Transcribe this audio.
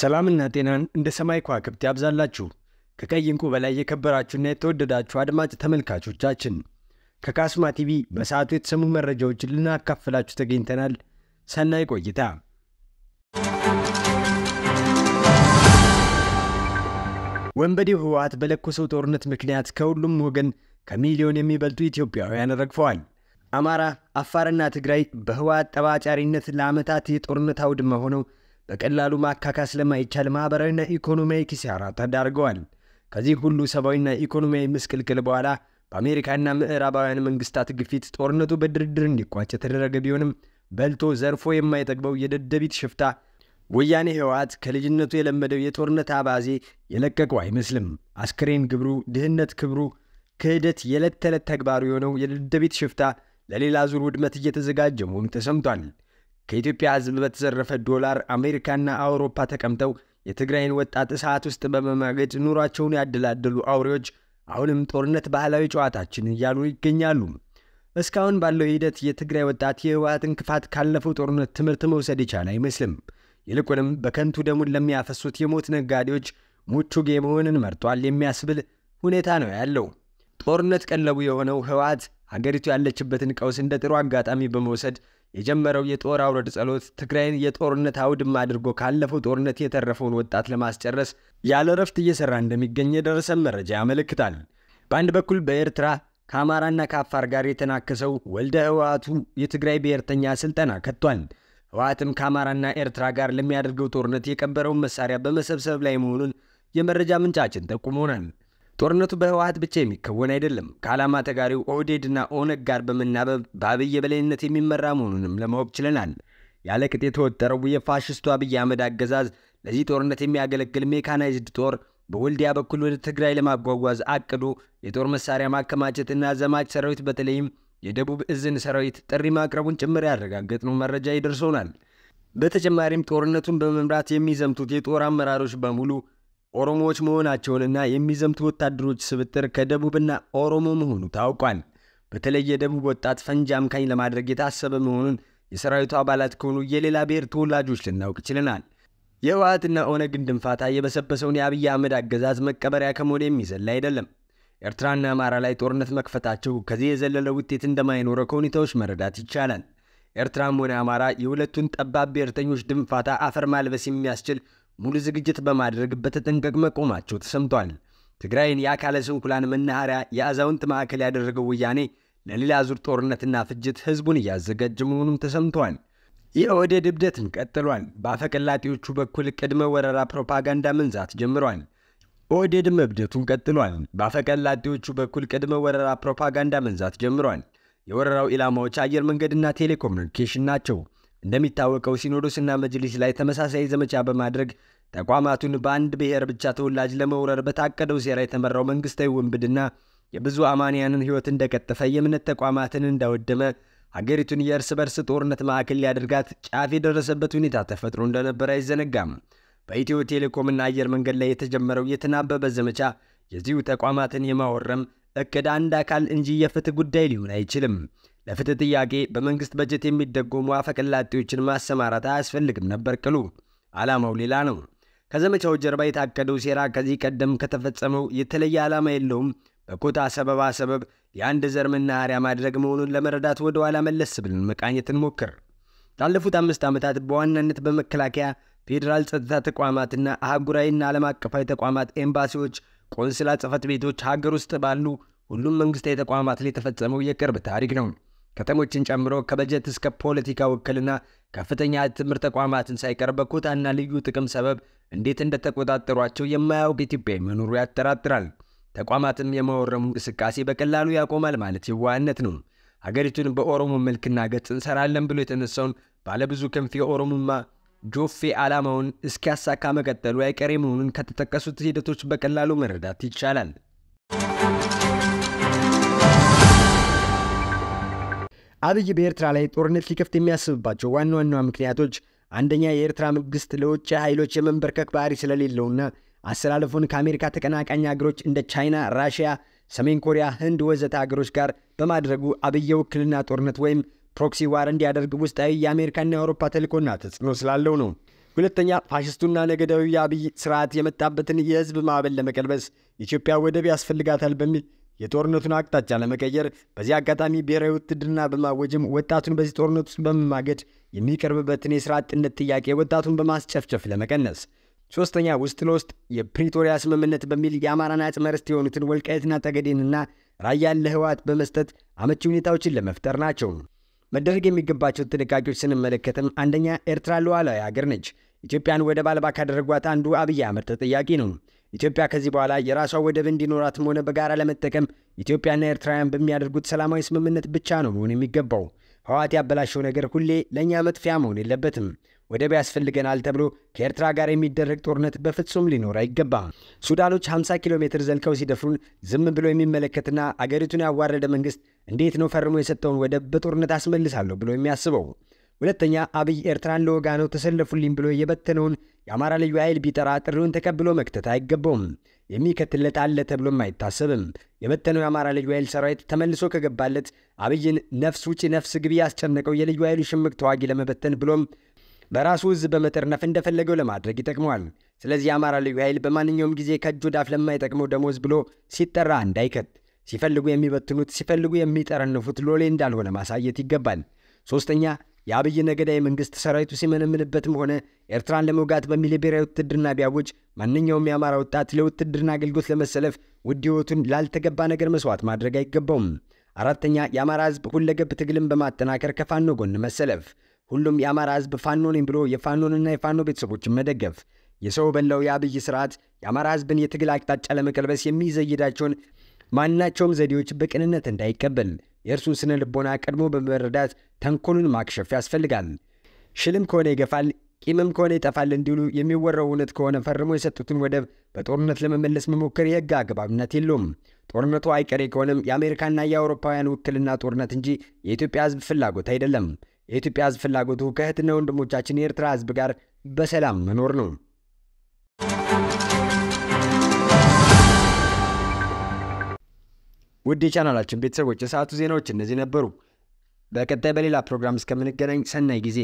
ሰላምና ጤናን እንደ ሰማይ ከዋክብት ያብዛላችሁ። ከቀይ እንቁ በላይ የከበራችሁና የተወደዳችሁ አድማጭ ተመልካቾቻችን ከካስማ ቲቪ በሰዓቱ የተሰሙ መረጃዎችን ልናካፍላችሁ ተገኝተናል። ሰናይ ቆይታ። ወንበዴው ህወሓት በለኮሰው ጦርነት ምክንያት ከሁሉም ወገን ከሚሊዮን የሚበልጡ ኢትዮጵያውያን ረግፈዋል። አማራ፣ አፋርና ትግራይ በህወሓት ጠባጫሪነት ለዓመታት የጦርነት አውድማ ሆነው በቀላሉ ማካካስ ለማይቻል ማኅበራዊና ኢኮኖሚያዊ ኪሳራ ተዳርገዋል። ከዚህ ሁሉ ሰብአዊና ኢኮኖሚያዊ ምስቅልቅል በኋላ በአሜሪካና ምዕራባውያን መንግስታት ግፊት ጦርነቱ በድርድር እንዲቋጭ የተደረገ ቢሆንም በልቶ ዘርፎ የማይጠግበው የደደቢት ሽፍታ ወያኔ ህወሓት ከልጅነቱ የለመደው የጦርነት አባዜ የለቀቀው አይመስልም። አስክሬን ግብሩ፣ ድህነት ክብሩ፣ ክህደት የዕለት ተዕለት ተግባሩ የሆነው የደደቢት ሽፍታ ለሌላ ዙር ውድመት እየተዘጋጀ መሆኑ ተሰምቷል። ከኢትዮጵያ ህዝብ በተዘረፈ ዶላር አሜሪካና አውሮፓ ተቀምጠው የትግራይን ወጣት እሳት ውስጥ በመማገድ ኑሯቸውን ያደላደሉ አውሬዎች አሁንም ጦርነት ባህላዊ ጨዋታችን እያሉ ይገኛሉ። እስካሁን ባለው ሂደት የትግራይ ወጣት የህወሓት ክፋት ካለፈው ጦርነት ትምህርት መውሰድ የቻለ አይመስልም። ይልቁንም በከንቱ ደሙን ለሚያፈሱት የሞት ነጋዴዎች ሙቹጌ መሆንን መርጧል የሚያስብል ሁኔታ ነው ያለው። ጦርነት ቀለቡ የሆነው ህወሓት ሀገሪቱ ያለችበትን ቀውስ እንደ ጥሩ አጋጣሚ በመውሰድ የጀመረው የጦር አውረድ ጸሎት ትግራይን የጦርነት አውድማ አድርጎ ካለፈው ጦርነት የተረፈውን ወጣት ለማስጨረስ ያለ ረፍት እየሰራ እንደሚገኝ የደረሰ መረጃ ያመለክታል። በአንድ በኩል በኤርትራ ከአማራና ከአፋር ጋር የተናከሰው ወልደ ህወሓቱ የትግራይ ብሔርተኛ ስልጠና ከቷል። ህወሓትም ከአማራና ኤርትራ ጋር ለሚያደርገው ጦርነት የቀበረውን መሳሪያ በመሰብሰብ ላይ መሆኑን የመረጃ ምንጫችን ጠቁሞናል። ጦርነቱ በህወሓት ብቻ የሚከወን አይደለም። ከዓላማ ተጋሪው ኦህዴድና ኦነግ ጋር በመናበብ በአብይ የበላይነት የሚመራ መሆኑንም ለማወቅ ችለናል። ያለ ቅጥ የተወጠረው የፋሽስቱ አብይ አህመድ አገዛዝ ለዚህ ጦርነት የሚያገለግል ሜካናይዝድ ጦር በወልዲያ በኩል ወደ ትግራይ ለማጓጓዝ አቅዶ የጦር መሳሪያ ማከማቸትና ዘማች ሰራዊት በተለይም የደቡብ እዝን ሰራዊት ጥሪ ማቅረቡን ጭምር ያረጋገጥነው መረጃ ይደርሶናል። በተጨማሪም ጦርነቱን በመምራት የሚዘምቱት የጦር አመራሮች በሙሉ ኦሮሞዎች መሆናቸውንና የሚዘምቱ ወታደሮች ስብጥር ከደቡብና ኦሮሞ መሆኑ ታውቋል። በተለይ የደቡብ ወጣት ፈንጂ አምካኝ ለማድረግ የታሰበ መሆኑን የሰራዊቱ አባላት ከሆኑ የሌላ ብሔር ተወላጆች ልናውቅ ችለናል። የህወሓትና ኦነግን ድንፋታ የበሰበሰውን የአብይ አህመድ አገዛዝ መቀበሪያ ከመሆን የሚዘላ አይደለም። ኤርትራና አማራ ላይ ጦርነት መክፈታቸው ከዚህ የዘለለ ውጤት እንደማይኖረው ከሁኔታዎች መረዳት ይቻላል። ኤርትራም ሆነ አማራ የሁለቱን ጠባብ ብሔርተኞች ድንፋታ አፈር ማልበስ የሚያስችል ሙሉ ዝግጅት በማድረግ በተጠንቀቅ መቆማቸው ተሰምቷል። ትግራይን የአካለ ስንኩላን መናኸሪያ፣ የአዛውንት ማዕከል ያደረገው ወያኔ ለሌላ ዙር ጦርነትና ፍጅት ህዝቡን እያዘጋጀ መሆኑም ተሰምቷል። የኦህዴድ እብደትም ቀጥሏል። በአፈቀላጤዎቹ በኩል ቅድመ ወረራ ፕሮፓጋንዳ መንዛት ጀምሯል። ኦህዴድ መብደቱን ቀጥሏል። በአፈቀላጤዎቹ በኩል ቅድመ ወረራ ፕሮፓጋንዳ መንዛት ጀምሯል። የወረራው ኢላማዎች አየር መንገድና ቴሌኮሙኒኬሽን ናቸው። እንደሚታወቀው ሲኖዶስና መጅሊስ ላይ ተመሳሳይ ዘመቻ በማድረግ ተቋማቱን በአንድ ብሔር ብቻ ተወላጅ ለመውረር በታቀደው ሴራ የተመራው መንግስታዊ ውንብድና የብዙ አማንያንን ህይወት እንደቀጠፈ፣ የእምነት ተቋማትን እንዳወደመ፣ ሀገሪቱን የእርስ በርስ ጦርነት ማዕከል ሊያደርጋት ጫፍ የደረሰበት ሁኔታ ተፈጥሮ እንደነበረ አይዘነጋም። በኢትዮ ቴሌኮምና አየር መንገድ ላይ የተጀመረው የተናበበ ዘመቻ የዚሁ ተቋማትን የማወረም እቅድ አንድ አካል እንጂ የፍትህ ጉዳይ ሊሆን አይችልም። ለፍትህ ጥያቄ በመንግስት በጀት የሚደጎሙ አፈቀላጤዎችን ማሰማራት አያስፈልግም ነበር ቅሉ። ዓላማው ሌላ ነው። ከዘመቻው ጀርባ የታቀደው ሴራ ከዚህ ቀደም ከተፈጸመው የተለየ ዓላማ የለውም። በኮታ ሰበባ ሰበብ የአንድ ዘር መናኸሪያ ማድረግ መሆኑን ለመረዳት ወደ ኋላ መለስ ብለን መቃኘት እንሞክር። ላለፉት አምስት ዓመታት በዋናነት በመከላከያ ፌዴራል ጸጥታ ተቋማትና አህጉራዊና ዓለም አቀፋዊ ተቋማት፣ ኤምባሲዎች፣ ቆንስላ ጽፈት ቤቶች ሀገር ውስጥ ባሉ ሁሉም መንግስታዊ ተቋማት ላይ የተፈጸመው የቅርብ ታሪክ ነው። ከተሞችን ጨምሮ ከበጀት እስከ ፖለቲካ ውክልና ከፍተኛ ትምህርት ተቋማትን ሳይቀር በኮታና ልዩ ጥቅም ሰበብ እንዴት እንደተቆጣጠሯቸው የማያውቅ ኢትዮጵያዊ መኖሩ ያጠራጥራል። ተቋማትም የመወረሙ እንቅስቃሴ በቀላሉ ያቆማል ማለት የዋህነት ነው። ሀገሪቱን በኦሮሞ መልክና ገጽ እንሰራለን ብሎ የተነሳውን ባለብዙ ክንፍ የኦሮሞማ ጆፌ ዓላማውን እስኪያሳካ መቀጠሉ አይቀሬ መሆኑን ከተጠቀሱት ሂደቶች በቀላሉ መረዳት ይቻላል። አብይ በኤርትራ ላይ ጦርነት ሊከፍት የሚያስብባቸው ዋና ዋና ምክንያቶች አንደኛ የኤርትራ መንግስት ለውጭ ኃይሎች የመንበርከክ ባህሪ ስለሌለውና አሰላለፉን ከአሜሪካ ተቀናቃኝ አገሮች እንደ ቻይና፣ ራሽያ፣ ሰሜን ኮሪያ፣ ህንድ ወዘተ ሀገሮች ጋር በማድረጉ አብይ የውክልና ጦርነት ወይም ፕሮክሲ ዋር እንዲያደርግ ውስጣዊ የአሜሪካና የአውሮፓ ተልእኮና ተጽዕኖ ስላለው ነው። ሁለተኛ ፋሽስቱና ነገዳዊ የአብይ ስርዓት የመጣበትን የህዝብ ማዕበል ለመቀልበስ ኢትዮጵያ ወደብ ያስፈልጋታል በሚል የጦርነቱን አቅጣጫ ለመቀየር በዚህ አጋጣሚ ብሔራዊ ውትድርና በማወጅም ወጣቱን በዚህ ጦርነት ውስጥ በመማገድ የሚቀርብበትን የስራ አጥነት ጥያቄ ወጣቱን በማስጨፍጨፍ ለመቀነስ። ሶስተኛ ውስጥ ለውስጥ የፕሪቶሪያ ስምምነት በሚል የአማራና አጽመርስት የሆኑትን ወልቃየትና ጠገዴንና ራያን ለህወሓት በመስጠት አመቺ ሁኔታዎችን ለመፍጠር ናቸው። መደረግ የሚገባቸው ጥንቃቄዎች ስንመለከትም አንደኛ ኤርትራ ሉዓላዊ ሀገር ነች። ኢትዮጵያን ወደብ አልባ ካደረጓት አንዱ አብይ አህመድ ተጠያቂ ነው። ኢትዮጵያ ከዚህ በኋላ የራሷ ወደብ እንዲኖራትም ሆነ በጋራ ለመጠቀም ኢትዮጵያና ኤርትራውያን በሚያደርጉት ሰላማዊ ስምምነት ብቻ ነው መሆን የሚገባው። ህወሓት ያበላሸው ነገር ሁሌ ለእኛ መጥፊያ መሆን የለበትም። ወደብ ያስፈልገናል ተብሎ ከኤርትራ ጋር የሚደረግ ጦርነት በፍጹም ሊኖር አይገባም። ሱዳኖች 50 ኪሎ ሜትር ዘልቀው ሲደፍሩን ዝም ብሎ የሚመለከትና አገሪቱን ያዋረደ መንግስት እንዴት ነው ፈርሞ የሰጠውን ወደብ በጦርነት አስመልሳለሁ ብሎ የሚያስበው? ሁለተኛ አብይ ኤርትራን ለወጋ ነው ተሰለፉልኝ ብሎ የበተነውን የአማራ ልዩ ኃይል ቢጠራ ጥሪውን ተቀብሎ መክተት አይገባውም። የሚከትለት አለ ተብሎም አይታሰብም። የበተነው የአማራ ልዩ ኃይል ሰራዊት ተመልሶ ከገባለት አብይን ነፍስ ውጪ ነፍስ ግቢ ያስጨነቀው የልዩ ኃይሉ ሽምቅ ተዋጊ ለመበተን ብሎም በራሱ ህዝብ በመጠርነፍ እንደፈለገው ለማድረግ ይጠቅመዋል። ስለዚህ የአማራ ልዩ ኃይል በማንኛውም ጊዜ ከእጅ ወዳፍ ለማይጠቅመው ደሞዝ ብሎ ሲጠራ እንዳይከት፣ ሲፈልጉ የሚበትኑት ሲፈልጉ የሚጠረንፉት ሎሌ እንዳልሆነ ማሳየት ይገባል። ሶስተኛ የአብይ ነገዳ የመንግስት ሰራዊቱ ሲመነምንበትም ሆነ ኤርትራን ለመውጋት በሚል የብሔራዊ ውትድርና ቢያውጅ ማንኛውም የአማራ ወጣት ለውትድርና አገልግሎት ለመሰለፍ ውድ ህይወቱን ላልተገባ ነገር መስዋዕት ማድረግ አይገባውም። አራተኛ የአማራ ህዝብ ሁለገብ ትግልን በማጠናከር ከፋኖ ጎን መሰለፍ ሁሉም የአማራ ህዝብ ፋኖ ነኝ ብሎ የፋኖንና የፋኖ ቤተሰቦችን መደገፍ የሰው በላው የአብይ ስርዓት የአማራ ህዝብን የትግል አቅጣጫ ለመቀልበስ የሚዘይዳቸውን ማናቸውም ዘዴዎች በቅንነት እንዳይቀበል የእርሱን ስነ ልቦና ቀድሞ በመረዳት ተንኮሉን ማክሸፍ ያስፈልጋል። ሽልም ከሆነ ይገፋል፣ ቂምም ከሆነ ይጠፋል እንዲሉ የሚወራው እውነት ከሆነ ፈርሞ የሰጡትን ወደብ በጦርነት ለመመለስ መሞከር የህግ አግባብነት የለውም። ጦርነቱ አይቀሬ ከሆነም የአሜሪካና የአውሮፓውያን ውክልና ጦርነት እንጂ የኢትዮጵያ ህዝብ ፍላጎት አይደለም። የኢትዮጵያ ህዝብ ፍላጎቱ ከእህትና ወንድሞቻችን የኤርትራ ህዝብ ጋር በሰላም መኖር ነው። ውድ የቻናላችን ቤተሰቦች የሰዓቱ ዜናዎች እነዚህ ነበሩ። በቀጣይ በሌላ ፕሮግራም እስከምንገናኝ ሰናይ ጊዜ